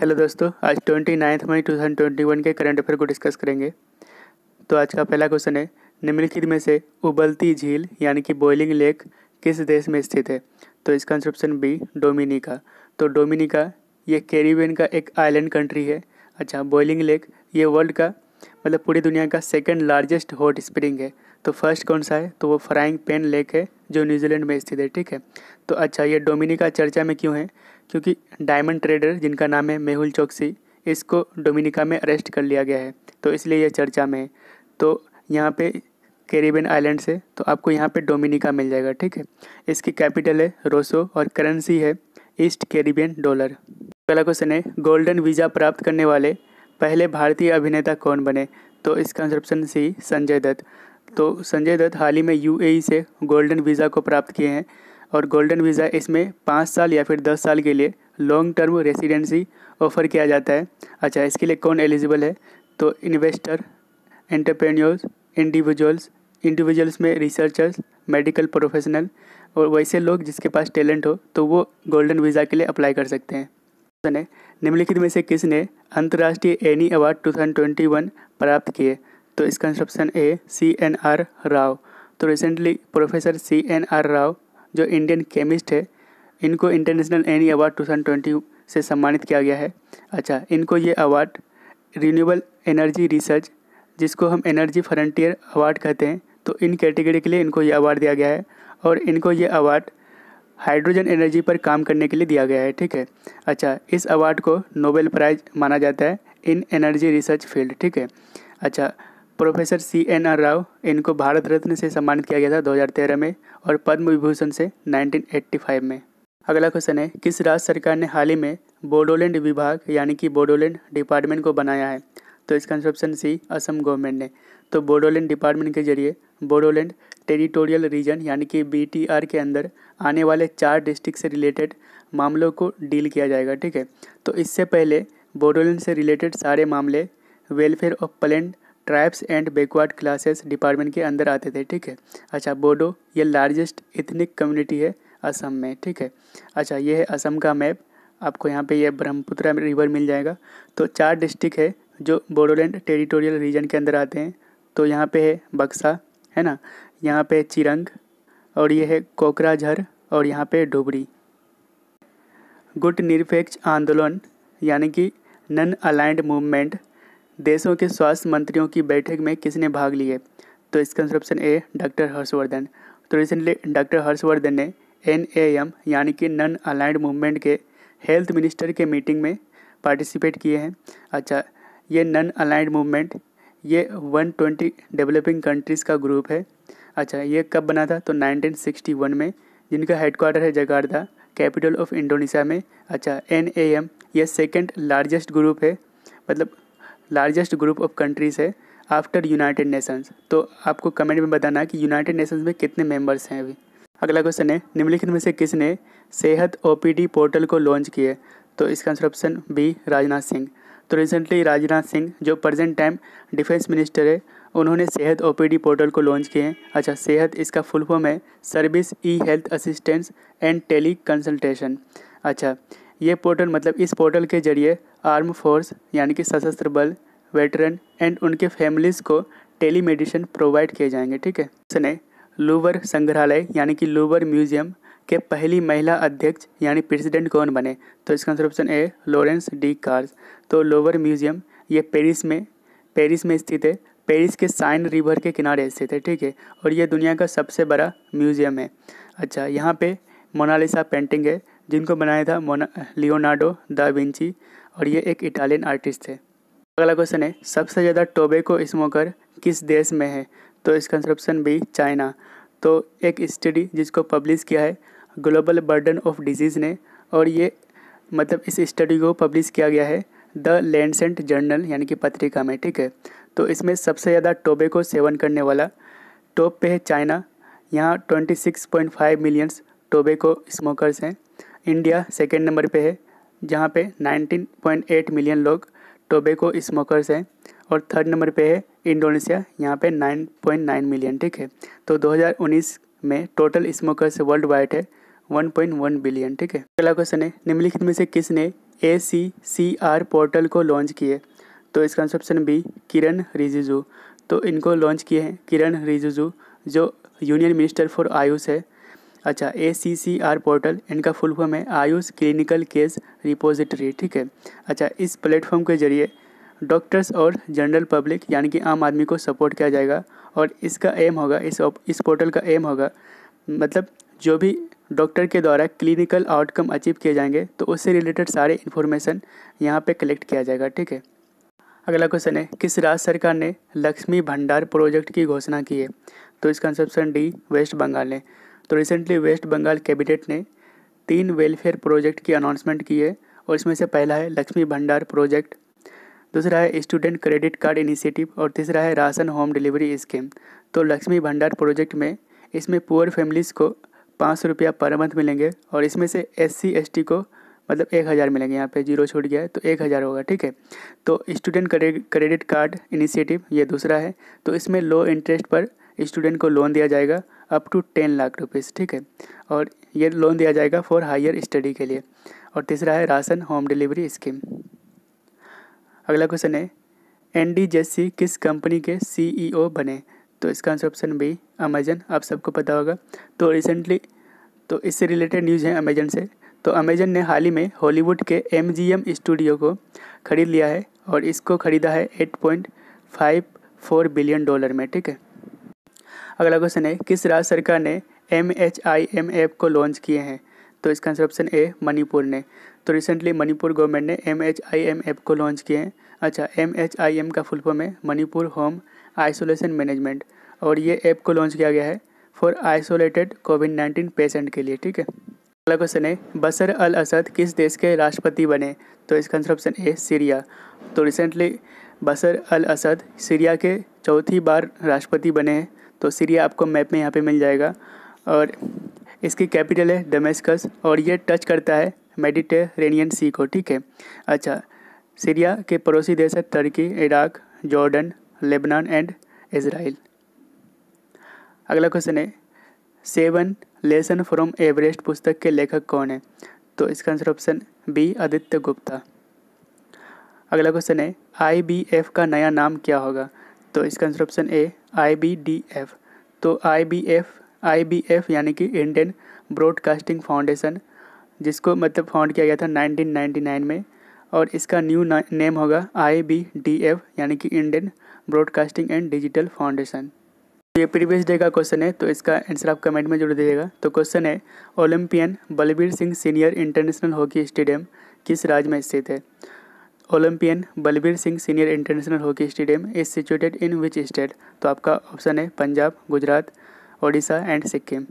hello दोस्तों आज twenty ninth मई टू थाउजेंड ट्वेंटी वन के करंट अफेयर को डिस्कस करेंगे तो आज का पहला क्वेश्चन है निम्नलिखित में से उबलती झील यानी कि बॉइलिंग लेक किस देश में स्थित है तो इसका आंसर ऑप्शन बी डोमिनिका तो डोमिनिका ये कैरिबियन का एक आइलैंड कंट्री है अच्छा बॉइलिंग लेक ये वर्ल्ड का मतलब पूरी दुनिया का सेकेंड लार्जेस्ट हॉट स्प्रिंग है तो फर्स्ट कौन सा है तो वो फ्राइंग पेन लेक है जो न्यूजीलैंड में स्थित है ठीक है तो अच्छा ये डोमिनिका चर्चा में क्यों है क्योंकि डायमंड ट्रेडर जिनका नाम है मेहुल चौकसी इसको डोमिनिका में अरेस्ट कर लिया गया है तो इसलिए यह चर्चा में है तो यहाँ पे कैरिबियन आइलैंड से तो आपको यहाँ पे डोमिनिका मिल जाएगा ठीक है इसकी कैपिटल है रोसो और करेंसी है ईस्ट कैरिबियन डॉलर अगला क्वेश्चन है गोल्डन वीज़ा प्राप्त करने वाले पहले भारतीय अभिनेता कौन बने तो इसका ऑप्शन सी संजय दत्त तो संजय दत्त हाल ही में यू e से गोल्डन वीज़ा को प्राप्त किए हैं और गोल्डन वीज़ा इसमें पाँच साल या फिर दस साल के लिए लॉन्ग टर्म रेसिडेंसी ऑफ़र किया जाता है अच्छा इसके लिए कौन एलिजिबल है तो इन्वेस्टर एंटरप्रेन्योर्स इंडिविजुअल्स इंडिविजुअल्स में रिसर्चर्स मेडिकल प्रोफेशनल और वैसे लोग जिसके पास टैलेंट हो तो वो गोल्डन वीज़ा के लिए अप्लाई कर सकते हैं क्वेश्चन निम्नलिखित में से किसने अंतर्राष्ट्रीय एनी अवार्ड 2021 प्राप्त किए तो इसका option A C N R Rao तो recently professor C N R Rao जो इंडियन केमिस्ट है इनको international Eni award two twenty से सम्मानित किया गया है अच्छा इनको ये अवार्ड रीन्यूबल एनर्जी रिसर्च जिसको हम एनर्जी फ्रंटियर अवार्ड कहते हैं तो इन कैटेगरी के लिए इनको ये अवार्ड दिया गया है और इनको ये अवार्ड हाइड्रोजन एनर्जी पर काम करने के लिए दिया गया है ठीक है अच्छा इस अवार्ड को नोबेल प्राइज़ माना जाता है इन एनर्जी रिसर्च फील्ड ठीक है अच्छा professor C N R Rao इनको भारत रत्न से सम्मानित किया गया था 2013 में और पद्म विभूषण से 1985 में अगला क्वेश्चन है किस राज्य सरकार ने हाल ही में बोडोलैंड विभाग यानी कि बोडोलैंड डिपार्टमेंट को बनाया है तो इसका ऑप्शन सी असम गवर्नमेंट ने तो बोडोलैंड डिपार्टमेंट के जरिए बोडोलैंड टेरिटोरियल रीजन यानी कि बी के अंदर आने वाले चार डिस्ट्रिक्ट से रिलेटेड मामलों को डील किया जाएगा ठीक है तो इससे पहले बोडोलैंड से रिलेटेड सारे मामले welfare of plain tribes and backward classes department के अंदर आते थे ठीक है अच्छा बोडो ये लार्जेस्ट इथनिक कम्युनिटी है असम में ठीक है अच्छा ये है असम का मैप आपको यहाँ पे ये ब्रह्मपुत्र रिवर मिल जाएगा तो चार डिस्ट्रिक्ट है जो बोडोलैंड टेरिटोरियल रीजन के अंदर आते हैं तो यहाँ पे है बक्सा है ना यहाँ पे चिरंग और ये है कोकराझर और यहाँ पे डोबरी गुट निरपेक्ष आंदोलन यानी कि नन अलाइंड मूवमेंट देशों के स्वास्थ्य मंत्रियों की बैठक में किसने भाग लिए तो इसका answer option A doctor Harshvardhan तो रिसेंटली डॉक्टर हर्षवर्धन ने एन ए एम यानी कि नन अलाइंड मूवमेंट के हेल्थ मिनिस्टर के मीटिंग में पार्टिसिपेट किए हैं अच्छा ये नन अलाइंड मूवमेंट ये 120 डेवलपिंग कंट्रीज़ का ग्रुप है अच्छा ये कब बना था तो 1961 में जिनका हेडक्वार्टर है जकार्ता कैपिटल ऑफ इंडोनेशिया में अच्छा एन ए एम ये सेकेंड लार्जेस्ट ग्रुप है मतलब लार्जेस्ट ग्रुप ऑफ कंट्रीज़ है आफ्टर यूनाइटेड नेशंस तो आपको कमेंट में बताना कि यूनाइटेड नेशंस में कितने मेंबर्स हैं अभी अगला क्वेश्चन है निम्नलिखित में से किसने सेहत ओपीडी पोर्टल को लॉन्च किया तो इसका answer option B Rajnath Singh तो रिसेंटली राजनाथ सिंह जो प्रेजेंट टाइम डिफेंस मिनिस्टर है उन्होंने सेहत ओ पोर्टल को लॉन्च किए हैं अच्छा सेहत इसका फुल फॉर्म है service e health assistance and teleconsultation अच्छा ये पोर्टल मतलब इस पोर्टल के जरिए आर्म फोर्स यानी कि सशस्त्र बल वेटरन एंड उनके फैमिलीज़ को टेली मेडिसिन प्रोवाइड किए जाएंगे ठीक है उसने लूवर संग्रहालय यानी कि लूवर म्यूजियम के पहली महिला अध्यक्ष यानी प्रेसिडेंट कौन बने तो इसका answer option A Laurence des Cars तो लोवर म्यूजियम ये पेरिस में पेरिस में स्थित है पेरिस के साइन रिवर के किनारे स्थित है ठीक है और ये दुनिया का सबसे बड़ा म्यूजियम है अच्छा यहाँ पे मोनालिसा पेंटिंग है जिनको बनाया था मोना लियोनार्डो दा विंची और ये एक इटालियन आर्टिस्ट थे अगला क्वेश्चन है सबसे ज़्यादा टोबेको स्मोकर किस देश में है तो इसका ऑप्शन बी चाइना तो एक स्टडी जिसको पब्लिश किया है ग्लोबल बर्डन ऑफ डिजीज़ ने और ये मतलब इस स्टडी को पब्लिश किया गया है द लैंडसेंट जर्नल यानी कि पत्रिका में ठीक है तो इसमें सबसे ज़्यादा टोबेको सेवन करने वाला टॉप पे है चाइना यहाँ 26.5 मिलियंस टोबेको स्मोकर्स हैं इंडिया सेकेंड नंबर पे है जहाँ पे 19.8 मिलियन लोग टोबेको स्मोकर्स हैं और थर्ड नंबर पे है इंडोनेशिया यहाँ पे 9.9 मिलियन ठीक है तो 2019 में टोटल स्मोकर्स वर्ल्ड वाइड है 1.1 बिलियन ठीक है अगला क्वेश्चन है निम्नलिखित में से किसने A C C R portal को लॉन्च किए तो इसका answer option B Kiren Rijiju तो इनको लॉन्च किए हैं किरण रिजिजू जो यूनियन मिनिस्टर फॉर आयुष है अच्छा A C C R portal इनका फुल फॉर्म है आयुष क्लिनिकल केस रिपोजिटरी ठीक है अच्छा इस प्लेटफॉर्म के जरिए डॉक्टर्स और जनरल पब्लिक यानी कि आम आदमी को सपोर्ट किया जाएगा और इसका एम होगा इस इस पोर्टल का एम होगा मतलब जो भी डॉक्टर के द्वारा क्लिनिकल आउटकम अचीव किए जाएंगे तो उससे रिलेटेड सारे इन्फॉर्मेशन यहाँ पे कलेक्ट किया जाएगा ठीक है अगला क्वेश्चन है किस राज्य सरकार ने लक्ष्मी भंडार प्रोजेक्ट की घोषणा की है तो इसका answer option D west Bengal ने तो रिसेंटली वेस्ट बंगाल कैबिनेट ने तीन वेलफेयर प्रोजेक्ट की अनाउंसमेंट की है और इसमें से पहला है लक्ष्मी भंडार प्रोजेक्ट दूसरा है स्टूडेंट क्रेडिट कार्ड इनिशिएटिव और तीसरा है राशन होम डिलीवरी स्कीम तो लक्ष्मी भंडार प्रोजेक्ट में इसमें पुअर फैमिलीज़ को पाँच सौ रुपया पर मंथ मिलेंगे और इसमें से एस सी को मतलब एक हज़ार मिलेंगे यहाँ पे जीरो छूट गया है तो एक हज़ार होगा ठीक है तो स्टूडेंट क्रेडिट कार्ड इनिशिएटिव ये दूसरा है तो इसमें लो इंटरेस्ट पर स्टूडेंट को लोन दिया जाएगा up to ten lakh rupees ठीक है और ये लोन दिया जाएगा फॉर हायर स्टडी के लिए और तीसरा है राशन होम डिलीवरी स्कीम अगला क्वेश्चन है एन डी किस कंपनी के सीईओ e बने तो इसका आंसर ऑप्शन बी अमेजन आप सबको पता होगा तो रिसेंटली तो इससे रिलेटेड न्यूज़ है अमेजन से तो अमेजन ने हाल ही में हॉलीवुड के एम स्टूडियो को ख़रीद लिया है और इसको ख़रीदा है eight point five four billion dollar में ठीक है अगला क्वेश्चन है किस राज्य सरकार ने M H I M app को लॉन्च किए हैं तो इसका आंसर ऑप्शन ए मणिपुर ने तो रिसेंटली मणिपुर गवर्नमेंट ने M H I M app को लॉन्च किए हैं अच्छा एम एच आई एम का फुल फॉर्म है मणिपुर होम आइसोलेशन मैनेजमेंट और ये ऐप को लॉन्च किया गया है for isolated covid nineteen patient के लिए ठीक है अगला क्वेश्चन है बसर अल असद किस देश के राष्ट्रपति बने तो इसका आंसर ऑप्शन ए सीरिया तो recently Bashar al Asad Syria के चौथी बार राष्ट्रपति बने हैं तो सीरिया आपको मैप में यहाँ पे मिल जाएगा और इसकी कैपिटल है डोमेस्कस और ये टच करता है मेडिटेरेनियन सी को ठीक है अच्छा सीरिया के पड़ोसी देश है Turkey Iraq Jordan Lebanon and Israel अगला क्वेश्चन है सेवन लेसन फ्रॉम एवरेस्ट पुस्तक के लेखक कौन है तो इसका answer option B Aditya Gupta अगला क्वेश्चन है आईबीएफ का नया नाम क्या होगा तो इसका answer option A I B D F तो I B F I B F यानी कि इंडियन ब्रॉडकास्टिंग फाउंडेशन जिसको मतलब फाउंड किया गया था 1999 में और इसका न्यू नेम होगा आई बी डी एफ यानी कि Indian broadcasting and digital foundation ये प्रीवियस डे का क्वेश्चन है तो इसका आंसर आप कमेंट में जरूर दीजिएगा तो क्वेश्चन है Olympian Balbir Singh senior international hockey stadium किस राज्य में स्थित है Olympian Balbir Singh senior international hockey stadium is situated in which state तो आपका ऑप्शन है पंजाब गुजरात ओडिशा एंड सिक्किम